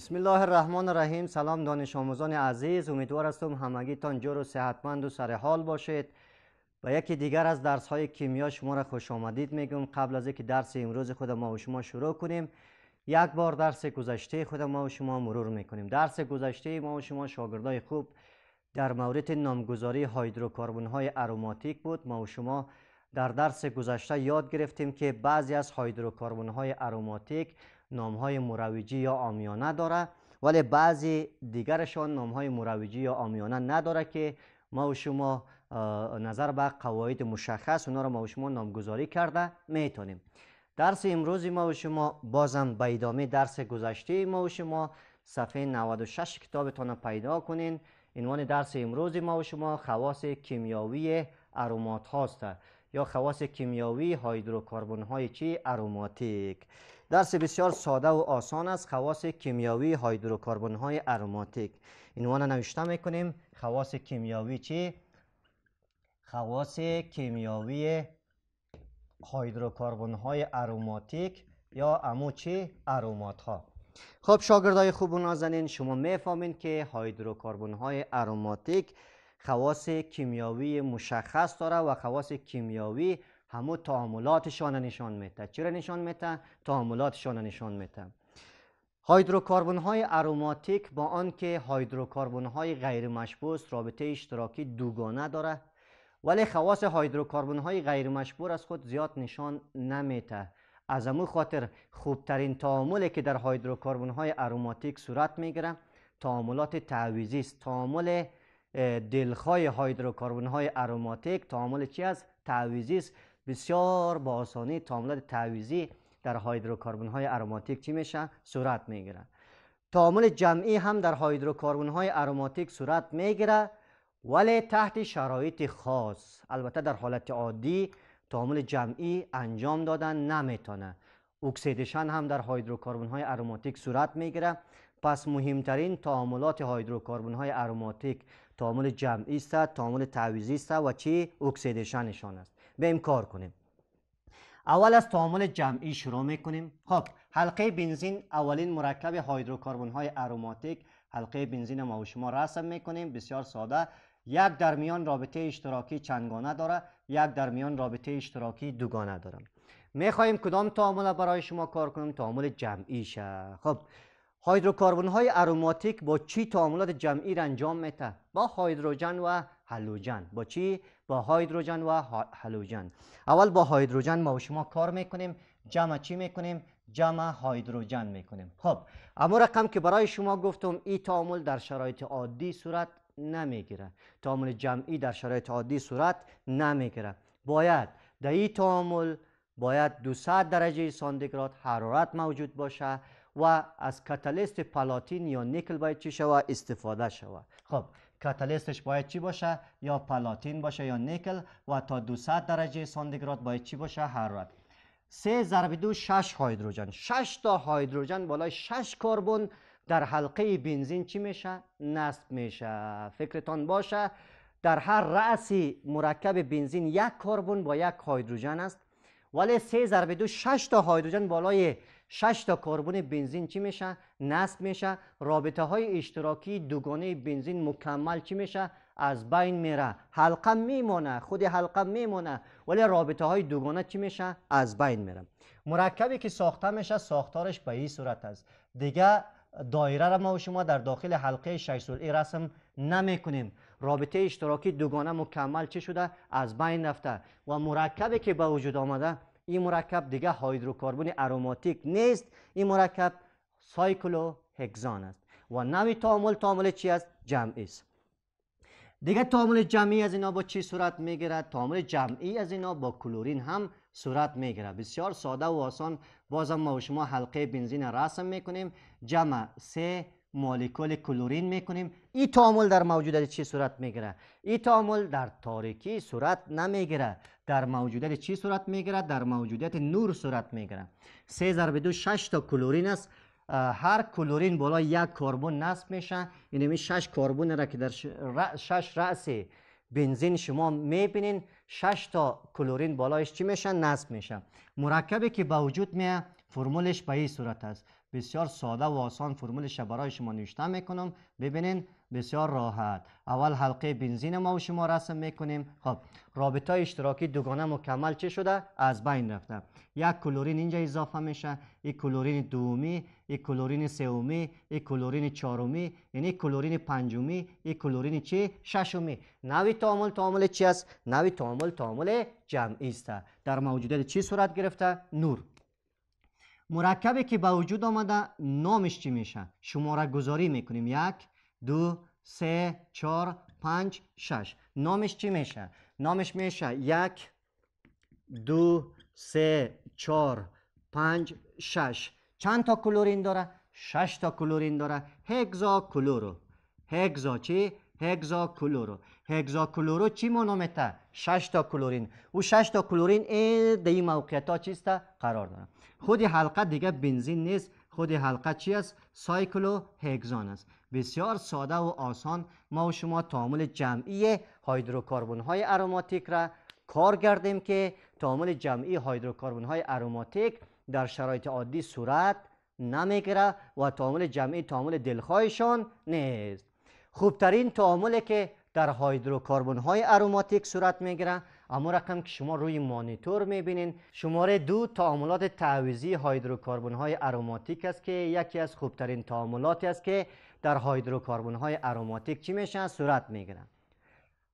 بسم الله الرحمن الرحیم سلام دانش آموزان عزیز امیدوار هستم همگی تان جور و صحتمند و سر حال باشید و یکی دیگر از درس های کیمیا شما را خوش آمدید میگم قبل از اینکه درس امروز خود ما و شما شروع کنیم یک بار درس گذشته خود ما و شما مرور میکنیم درس گذشته ما و شما شاگردای خوب در مورد نامگذاری هایدروکاربون های اروماتیک بود ما و شما در درس گذشته یاد گرفتیم که بعضی از هایدروکاربون های اروماتیک نام های مروجی یا آمیانه داره ولی بعضی دیگرشان نام های مروجی یا آمیانه نداره که ما و شما نظر به قواعد مشخص اونا رو ما و شما نامگذاری کرده میتونیم درس امروز ما و شما بازم به ادامه درس گذشته ما و شما صفحه 96 کتابتان پیدا کنین عنوان درس امروز ما و شما خواص کیمیاوی ارومات هاست یا خواص کیمیاوی هایدروکاربون های چی اروماتیک درس بسیار ساده و آسان است خواص کیمیاوی هایدروکاربن های اروماتیک عنوان نوشته میکنیم خواص کیمیاوی چی خواص کیمیاوی هایدروکاربن های اروماتیک یا امو چی ارومات ها خب شاگردای خوب و نازنین شما میفهمین که هایدروکاربن های اروماتیک خواص کیمیاوی مشخص داره و خواص کیمیاوی همو تعاملاتشان نشان میده چرا نشان میده تعاملاتشان نشان میده هایدروکاربن های اروماتیک با آنکه هایدروکاربن های غیر مشبوس رابطه اشتراکی دوگانه داره ولی خواص هایدروکاربن های غیر از خود زیاد نشان نمیته از امو خاطر خوبترین تعاملی که در هایدروکاربن های اروماتیک صورت میگیره تعاملات تعویزی است تعامل دلخواه هایدروکاربون های اروماتیک تعامل چی است تعویزی است بسیار با آسانی تعاملات تعویزی در هیدروکربن‌های های اروماتیک چی میشن صورت میگیره تعامل جمعی هم در هیدروکربن‌های های اروماتیک صورت میگیره ولی تحت شرایط خاص البته در حالت عادی تعامل جمعی انجام دادن نمیتونه اکسیدشن هم در هیدروکربن‌های های اروماتیک صورت میگیره پس مهمترین تعاملات هیدروکربن‌های های اروماتیک تعامل جمعی است تعامل تعویزی است و چی اکسیدشنشان است بیم کار کنیم اول از تعامل جمعی شروع میکنیم خب حلقه بنزین اولین مرکب هایدروکاربن های اروماتیک حلقه بنزین ما و شما رسم میکنیم بسیار ساده یک در میان رابطه اشتراکی چندگانه داره یک در میان رابطه اشتراکی دوگانه داره میخواهیم کدام تعامل برای شما کار کنیم تعامل جمعی شه خب هیدروکربن‌های های اروماتیک با چی تعاملات جمعی انجام میده با هیدروژن و هلوژن با چی با هیدروژن و هلوژن اول با هیدروژن ما و شما کار میکنیم جمع چی میکنیم جمع هیدروژن میکنیم خب اما رقم که برای شما گفتم این تعامل در شرایط عادی صورت نمیگیره تعامل جمعی در شرایط عادی صورت نمیگیره باید در این تعامل باید 200 درجه سانتیگراد حرارت موجود باشه و از کاتالیست پلاتین یا نیکل باید چی شوه استفاده شوه خب کاتالیستش باید چی باشه یا پلاتین باشه یا نیکل و تا 200 درجه سانتیگراد باید چی باشه حرارت سه ضرب دو شش هایدروژن شش تا هایدروژن بالای شش کربن در حلقه بنزین چی میشه نصب میشه فکرتان باشه در هر رأسی مرکب بنزین یک کربن با یک هایدروژن است ولی سه ضرب دو شش تا هایدروژن بالای 6 تا کربن بنزین چی میشه نصب میشه رابطه های اشتراکی دوگانه بنزین مکمل چی میشه از بین میره حلقه میمونه خود حلقه میمونه ولی رابطه های دوگانه چی میشه از بین میره مرکبی که ساخته میشه ساختارش به این صورت است دیگه دایره را ما و شما در داخل حلقه 6 ای رسم نمیکنیم رابطه اشتراکی دوگانه مکمل چی شده از بین رفته و مرکبی که به وجود آمده این مرکب دیگه هیدروکاربن اروماتیک نیست این مرکب سایکلو هگزان است و نوی تعامل تعامل چی است جمعی است دیگه تعامل جمعی از اینا با چی صورت میگیرد تعامل جمعی از اینا با کلورین هم صورت میگیرد بسیار ساده و آسان بازم ما و شما حلقه بنزین رسم میکنیم جمع سه. مولکول کلورین میکنیم این تعامل در موجودت چی صورت میگیره این تعامل در تاریکی صورت نمیگیره در موجودت چی صورت میگیره در موجودات نور صورت میگیره سه ضرب دو شش تا کلورین است هر کلورین بالا یک کربن نصب میشه یعنی شش کربن را که در شش رأس بنزین شما میبینین شش تا کلورین بالایش چی میشن نصب میشه مرکبی که به وجود میاد فرمولش به این صورت است بسیار ساده و آسان فرمولش برای شما نوشته میکنم ببینین بسیار راحت اول حلقه بنزین ما و شما رسم میکنیم خب رابطه اشتراکی دوگانه مکمل چه شده از بین رفته یک کلورین اینجا اضافه میشه یک کلورین دومی یک کلورین سومی یک کلورین چهارمی یعنی کلورین پنجمی یک کلورین چه؟ ششمی نوی تعامل تعامل چی است نوی تعامل تعامل جمعی است در موجودات چی صورت گرفته نور مرکبی که به وجود آمده نامش چی میشه شماره گذاری میکنیم یک دو سه چهار پنج شش نامش چی میشه نامش میشه یک دو سه چهار پنج شش چند تا کلورین داره شش تا کلورین داره هگزا کلورو هگزا چی هگزا کلورو هگزاکلورو چی مونومته 6 تا کلورین او 6 تا کلورین در این موقعیت ها چیسته قرار داره خود حلقه دیگه بنزین نیست خود حلقه چی است سایکلو هگزان است بسیار ساده و آسان ما و شما تعامل جمعی هایدروکاربون های اروماتیک را کار کردیم که تعامل جمعی هایدروکاربون های اروماتیک در شرایط عادی صورت نمیگره و تعامل جمعی تعامل دلخواهشان نیست خوبترین تعاملی که در هایدروکاربون های اروماتیک صورت میگیره اما رقم که شما روی مانیتور میبینین شماره دو تعاملات تعویزی هایدروکاربون های اروماتیک است که یکی از خوبترین تعاملاتی است که در هایدروکاربون های اروماتیک چی میشن صورت میگیرن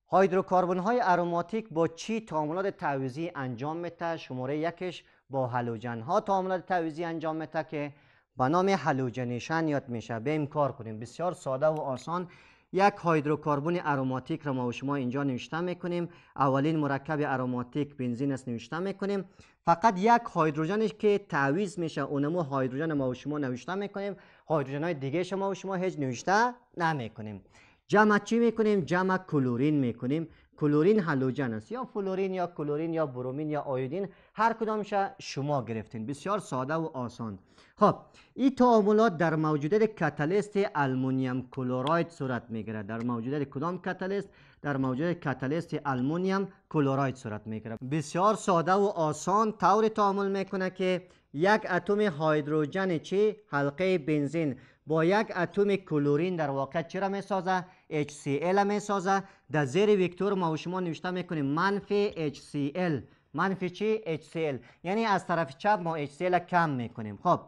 هایدروکاربون های اروماتیک با چی تعاملات تعویزی انجام میده شماره یکش با هلوجن ها تعاملات تعویزی انجام میده که به نام هلوجنیشن یاد میشه بیم کار کنیم بسیار ساده و آسان یک هیدروکربن اروماتیک را ما و شما اینجا نوشته میکنیم اولین مرکب اروماتیک بنزین است نوشته میکنیم فقط یک هیدروژنش که تعویض میشه اونمو هایدروژن ما و شما نوشته میکنیم هایدروژن های دیگه شما شما هیچ نوشته نمیکنیم جمع چی میکنیم جمع کلورین میکنیم کلورین هلوجن است یا فلورین یا کلورین یا برومین یا آیودین هر کدامش شما گرفتین بسیار ساده و آسان خب این تعاملات در موجودیت کاتالیست المونیم کلوراید صورت میگیره در موجودیت کدام کاتالیست در موجودیت کاتالیست المونیم کلوراید صورت میگیره بسیار ساده و آسان طور تعامل میکنه که یک اتم هیدروژن چی حلقه بنزین با یک اتم کلورین در واقع چرا را میسازه HCl میسازه در زیر ویکتور ما و شما نوشته میکنیم منفی HCl منفی چی؟ HCl یعنی از طرف چپ ما HCl کم میکنیم خب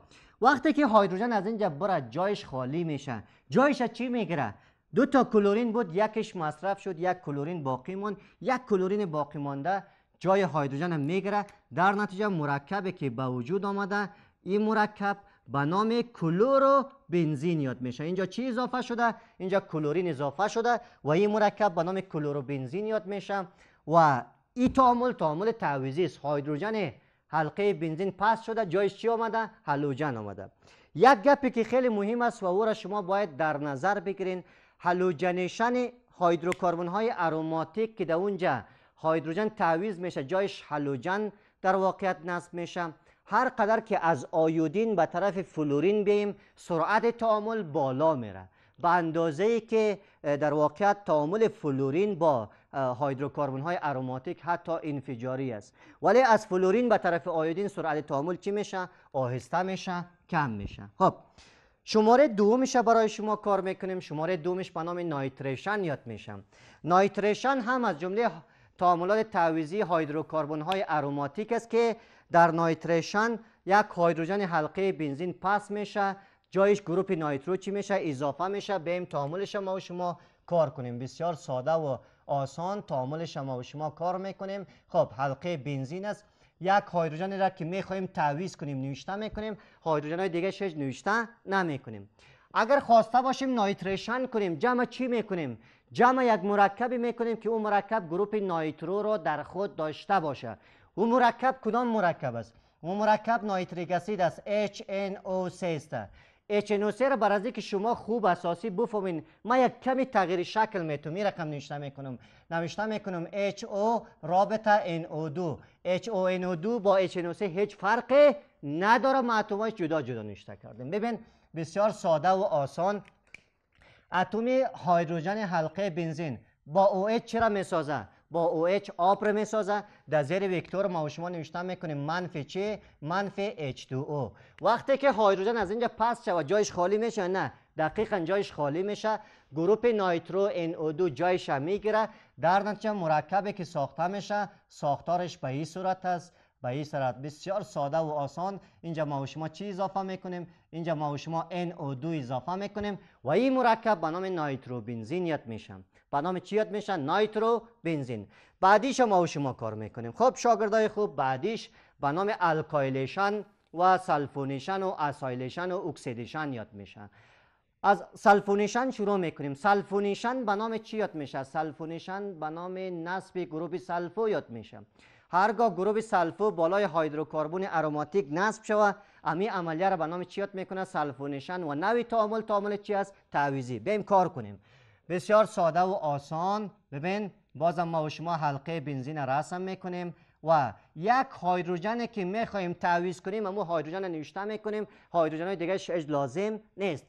وقتی که هیدروژن از اینجا بره جایش خالی میشه جایش چی میگیره دو تا کلورین بود یکش مصرف شد یک کلورین باقی موند یک کلورین باقی مانده جای هیدروژن هم میگیره در نتیجه مرکبی که به وجود آمده این مرکب به نام کلورو بنزین یاد میشه اینجا چی اضافه شده اینجا کلورین اضافه شده و این مرکب به نام کلورو بنزین یاد میشه و این تعامل تعامل تعویضی است حلقه بنزین پس شده جایش چی آمده هلوجن آمده یک گپی که خیلی مهم است و او را شما باید در نظر بگیرین هلوجنیشن هیدروکربن های اروماتیک که در اونجا هیدروژن تعویض میشه جایش هلوجن در واقعیت نصب میشه هر قدر که از آیودین به طرف فلورین بیم سرعت تعامل بالا میره به اندازه ای که در واقع تعامل فلورین با هایدروکاربون های اروماتیک حتی انفجاری است ولی از فلورین به طرف آیودین سرعت تعامل چی میشه آهسته میشه کم میشه خب شماره دومش برای شما کار میکنیم شماره دومش به نام نایتریشن یاد میشم نایتریشن هم از جمله تعاملات تعویزی هایدروکاربون های اروماتیک است که در نایتریشن یک هایدروژن حلقه بنزین پس میشه جایش گروپ نایترو چی میشه اضافه میشه به این تعاملش ما و شما کار کنیم بسیار ساده و آسان تعامل شما و شما کار میکنیم خب حلقه بنزین است یک هایدروژن را که میخواییم تعویز کنیم نوشته میکنیم هایدروژن های دیگه شش نوشته نمیکنیم اگر خواسته باشیم نایتریشن کنیم جمع چی میکنیم جمع یک مرکبی میکنیم که اون مرکب گروپ نایترو را در خود داشته باشه و مرکب کدام مرکب است و مرکب نایتریک اسید است HNO3 است HNO3 را برای اینکه شما خوب اساسی بفهمین من یک کمی تغییر شکل میتونم این رقم نوشته میکنم نوشته میکنم HO رابطه NO2 HONO2 با HNO3 هیچ فرقی نداره ما جدا جدا نوشته کردیم ببین بسیار ساده و آسان اتمی هیدروژن حلقه بنزین با OH چرا میسازه با OH آب رو میسازه در زیر وکتور ما شما نوشتن میکنیم منفی چه؟ منفی H2O وقتی که هایدروژن از اینجا پس شود جایش خالی میشه نه دقیقا جایش خالی میشه گروپ نایترو او دو جایش میگیره در نتیجه مرکبی که ساخته میشه ساختارش به این صورت است به این صورت بسیار ساده و آسان اینجا ما و شما چی اضافه میکنیم اینجا ما و شما NO2 اضافه میکنیم و این مرکب به نام بنزین یاد میشم به نام چی یاد میشن نایترو بنزین بعدیش ما و شما کار میکنیم خب شاگردای خوب بعدیش به نام الکایلیشن و سلفونیشن و اسایلیشن و اکسیدیشن یاد میشن از سلفونیشن شروع میکنیم سلفونیشن به نام چی یاد میشه سلفونیشن به نام نصب گروه سلفو یاد میشه هرگاه گروه سلفو بالای هیدروکاربون اروماتیک نصب شوه امی عملیه را به نام چی یاد میکنه سلفونیشن و نوی تعامل تعامل چی است تعویزی بیم کار کنیم بسیار ساده و آسان ببین بازم ما و شما حلقه بنزین رسم میکنیم و یک هایدروژنی که میخواییم تعویز کنیم اما هایدروژن نوشته میکنیم هایدروژن های دیگه لازم نیست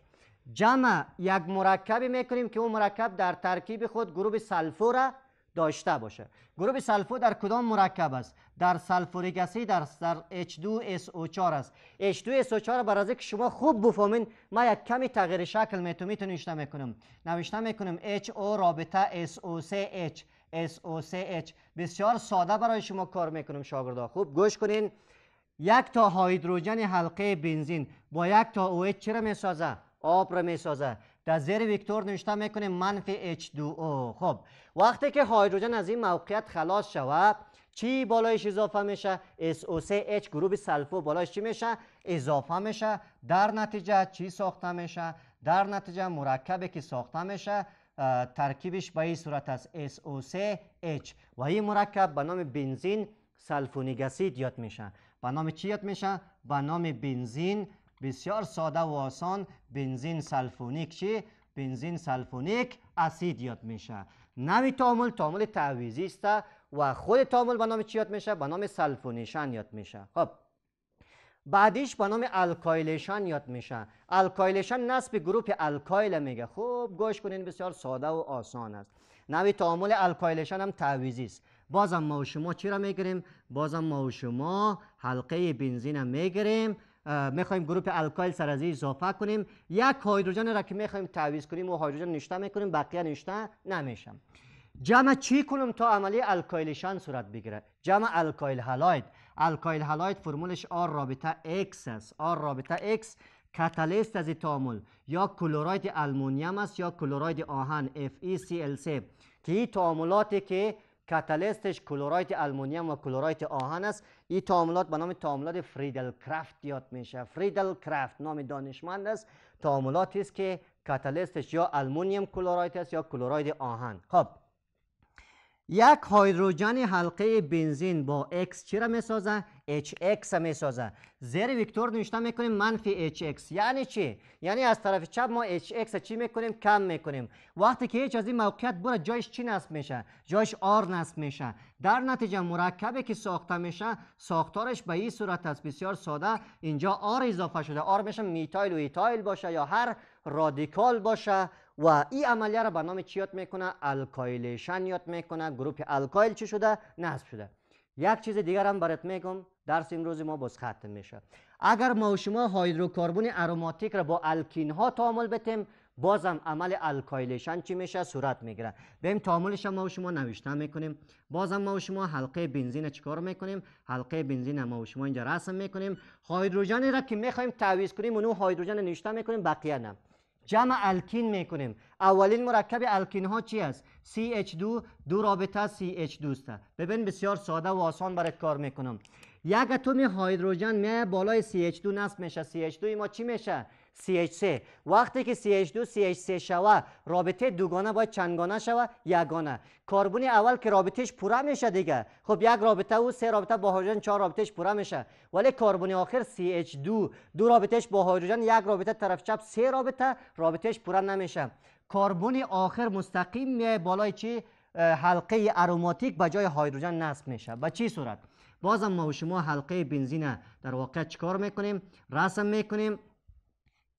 جمع یک مرکبی میکنیم که اون مرکب در ترکیب خود گروه سلفور داشته باشه گروه سلفو در کدام مرکب است در سلفوریک در H2SO4 است H2SO4 برای اینکه شما خوب بفهمین من یک کمی تغییر شکل میتونم میتونم نوشته میکنم نوشته میکنم HO رابطه SO3H SO3H بسیار ساده برای شما کار میکنم شاگردا خوب گوش کنین یک تا هیدروژن حلقه بنزین با یک تا OH چرا میسازه آب را میسازه در زیر وکتور نوشته میکنه منفی H2O خب وقتی که هایدروژن از این موقعیت خلاص شود چی بالایش اضافه میشه SO3H گروه سلفو بالایش چی میشه اضافه میشه در نتیجه چی ساخته میشه در نتیجه مرکبی که ساخته میشه ترکیبش به این صورت از SO3H و این مرکب به نام بنزین سلفونیگسید یاد میشه به نام چی یاد میشه به نام بنزین بسیار ساده و آسان بنزین سلفونیک چی؟ بنزین سلفونیک اسید یاد میشه نوی تعامل تعامل تعویزی است و خود تعامل به نام چی یاد میشه به نام سلفونیشن یاد میشه خب بعدیش به نام الکایلیشن یاد میشه الکایلیشن نصب گروپ الکایل میگه خب گوش کنین بسیار ساده و آسان است نوی تعامل الکایلیشن هم تعویزی است بازم ما و شما چی را میگریم؟ بازم ما و شما حلقه بنزین را میگریم، میخوایم گروه الکایل ازی اضافه کنیم یک هایدروژن را که میخوایم تعویض کنیم و هایدروژن نشته میکنیم بقیه نشته نمیشم جمع چی کنم تا عملی الکایلشان صورت بگیره جمع الکایل هلاید الکایل هلاید فرمولش آر رابطه X است آر رابطه X کاتالیست از تعامل یا کلوراید المونیم است یا کلوراید آهن FeCl3 که این تعاملاتی که کاتالیستش کلورایت المونیم و کلورایت آهن است این تعاملات به نام تعاملات فریدل کرافت یاد میشه فریدل کرافت نام دانشمند است تعاملاتی است که کاتالیستش یا المونیم کلورایت است یا کلورایت آهن خب یک هیدروژن حلقه بنزین با اکس چی میسازه hx میسازه زیر ویکتور نوشته میکنیم منفی hx یعنی چی یعنی از طرف چپ ما hx چی میکنیم کم میکنیم وقتی که هیچ از این موقعیت بره جایش چی نصب میشه جایش r نصب میشه در نتیجه مرکبی که ساخته میشه ساختارش به این صورت است بسیار ساده اینجا r اضافه شده r میشه میتایل و ایتایل باشه یا هر رادیکال باشه و این عملیه را به نام چی یاد میکنه الکایلیشن یاد میکنه گروپ الکایل چی شده نصب شده یک چیز دیگر هم برات میگم درس امروز ما باز ختم میشه اگر ما و شما هایدروکاربون اروماتیک را با الکین ها تعامل بتیم بازم عمل الکایلیشن چی میشه صورت میگیره بریم تعاملش ما و شما نوشته میکنیم بازم ما و شما حلقه بنزین چیکار میکنیم حلقه بنزین ما و شما اینجا رسم میکنیم هایدروژن را که میخوایم تعویض کنیم اونو هایدروژن نوشته میکنیم بقیه نه جمع الکین میکنیم اولین مرکب الکین ها چی است CH2 دو رابطه CH2 است ببین بسیار ساده و آسان برات کار میکنم یک اتم هیدروژن می بالای CH2 نصب میشه CH2 ما چی میشه CH3 وقتی که CH2 CH3 شوه رابطه دوگانه باید چندگانه شوه یگانه کربن اول که رابطش پوره میشه دیگه خب یک رابطه و سه رابطه با هیدروژن چهار رابطش پوره میشه ولی کربن آخر CH2 دو رابطش با هیدروژن یک رابطه طرف چپ سه رابطه رابطش پوره نمیشه کربن آخر مستقیم میه بالای چی حلقه اروماتیک به جای هیدروژن نصب میشه به چی صورت بازم ما و شما حلقه بنزینه در واقع چکار میکنیم رسم میکنیم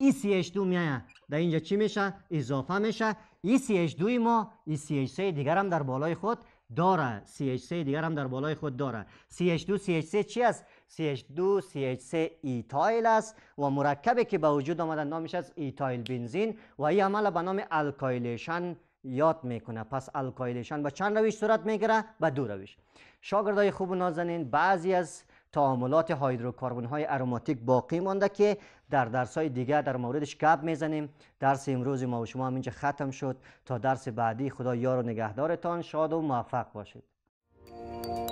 ch 2 میایه در اینجا چی میشه؟ اضافه میشه ch 2 ما ECH3 دیگر هم در بالای خود داره CH3 دیگر هم در بالای خود داره CH2 CH3 چی است CH2 CH3 ایتایل است و مرکبی که به وجود آمدن نامش از ایتایل بنزین و این عمل به نام الکایلیشن یاد میکنه پس الکایلیشن به چند روش صورت میگیره به دو روش شاگردای خوب و نازنین بعضی از تعاملات هایدروکاربون های اروماتیک باقی مانده که در درس های دیگه در موردش گپ میزنیم درس امروز ما و شما هم اینجا ختم شد تا درس بعدی خدا یار و نگهدارتان شاد و موفق باشید